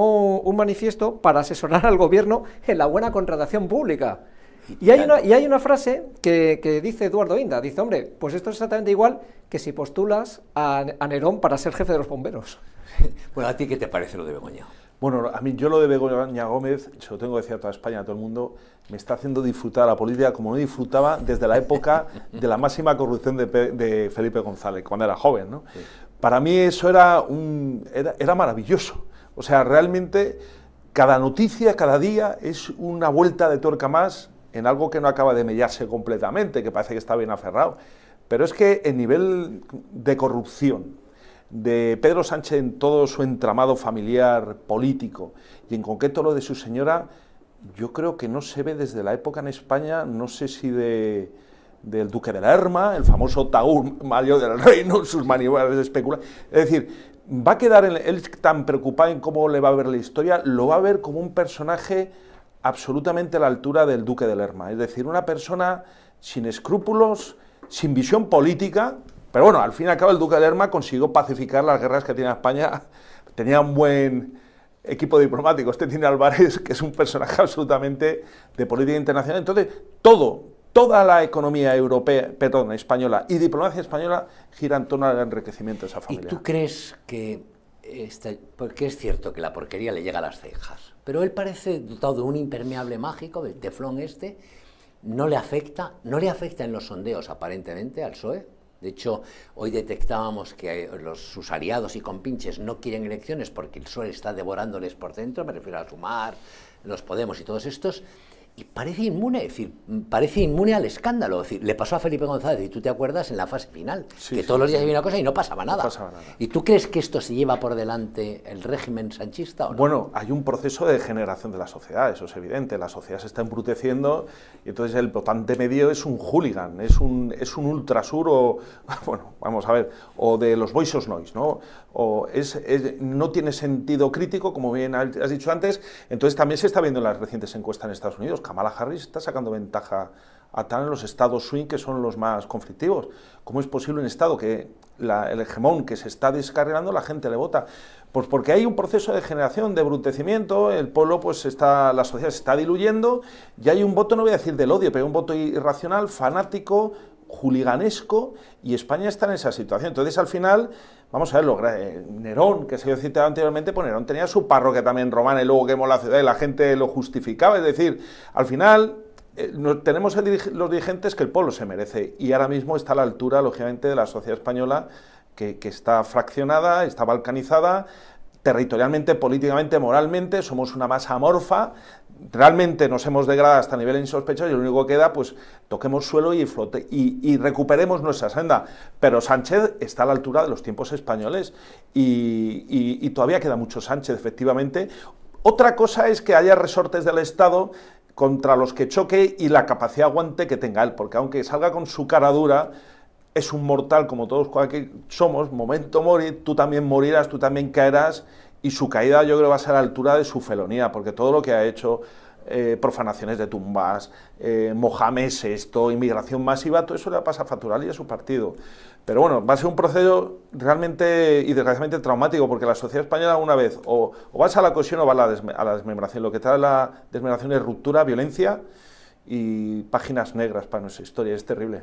un manifiesto para asesorar al gobierno en la buena contratación pública. Y hay una, y hay una frase que, dice Eduardo Inda, dice, hombre, pues esto es exactamente igual que si postulas a, Nerón para ser jefe de los bomberos. Bueno, ¿a ti qué te parece lo de Begoña? Bueno, a mí yo lo de Begoña Gómez, se lo tengo que decir a toda España, a todo el mundo, me está haciendo disfrutar la política como no disfrutaba desde la época de la máxima corrupción de, Felipe González, cuando era joven. ¿no? Para mí eso era, un, era maravilloso o sea, realmente cada noticia, cada día es una vuelta de tuerca más en algo que no acaba de mellarse completamente, que parece que está bien aferrado. Pero es que el nivel de corrupción de Pedro Sánchez en todo su entramado familiar, político, y en concreto lo de su señora, yo creo que no se ve desde la época en España, no sé si de, del duque de la Herma, el famoso Taúr mayor del reino, sus maniobras especulares, Es decir, va a quedar él tan preocupado en cómo le va a ver la historia, lo va a ver como un personaje absolutamente a la altura del duque de Lerma, es decir, una persona sin escrúpulos, sin visión política, pero bueno, al fin y al cabo el duque de Lerma consiguió pacificar las guerras que tiene España, tenía un buen equipo diplomático, este tiene Álvarez, que es un personaje absolutamente de política internacional, entonces todo, Toda la economía europea, española y diplomacia española gira en torno al enriquecimiento de esa familia. ¿Y tú crees que este, porque es cierto que la porquería le llega a las cejas, pero él parece dotado de un impermeable mágico, del teflón este, no le afecta, no le afecta en los sondeos aparentemente al PSOE. De hecho, hoy detectábamos que los, sus aliados y compinches no quieren elecciones porque el PSOE está devorándoles por dentro, me refiero a Sumar, los Podemos y todos estos y parece inmune, es decir, parece inmune al escándalo. decir, le pasó a Felipe González, y tú te acuerdas, en la fase final, que todos los días había una cosa y no pasaba, nada. ¿Y tú crees que esto se lleva por delante el régimen sanchista? Bueno, hay un proceso de degeneración de la sociedad, eso es evidente. La sociedad se está embruteciendo y entonces el votante medio es un hooligan, es un, es un ultrasur o, bueno, vamos a ver, o de los voices noise, ¿no? O no tiene sentido crítico, como bien has dicho antes. Entonces también se está viendo en las recientes encuestas en Estados Unidos Kamala Harris está sacando ventaja a tal en los estados swing que son los más conflictivos. ¿Cómo es posible un estado que el hegemón que se está descargando la gente le vota? Pues porque hay un proceso de generación, de brutecimiento, el pueblo, pues está, la sociedad se está diluyendo y hay un voto, no voy a decir del odio, pero un voto irracional, fanático, juliganesco y España está en esa situación. Entonces, al final, vamos a ver, eh, Nerón, que se había citado anteriormente, pues Nerón tenía su parroquia también romana y luego quemó la ciudad y la gente lo justificaba. Es decir, al final eh, tenemos los dirigentes que el pueblo se merece y ahora mismo está a la altura, lógicamente, de la sociedad española que, que, está fraccionada, está balcanizada, territorialmente, políticamente, moralmente, somos una masa amorfa, realmente nos hemos degradado hasta nivel insospechoso y lo único que queda, pues toquemos suelo y, flote, y, recuperemos nuestra senda. Pero Sánchez está a la altura de los tiempos españoles y, todavía queda mucho Sánchez, efectivamente. Otra cosa es que haya resortes del Estado contra los que choque y la capacidad aguante que tenga él, porque aunque salga con su cara dura, es un mortal como todos que somos, momento morir, tú también morirás, tú también caerás y su caída yo creo va a ser a la altura de su felonía, porque todo lo que ha hecho, eh, profanaciones de tumbas, eh, mojames, esto, inmigración masiva, todo eso le pasa a Fatural y a su partido. Pero bueno, va a ser un proceso realmente y desgraciadamente traumático, porque la sociedad española una vez o, vas a la cohesión o vas a la, desmembración. Lo que trae la desmembración es ruptura, violencia y páginas negras para nuestra historia, es terrible.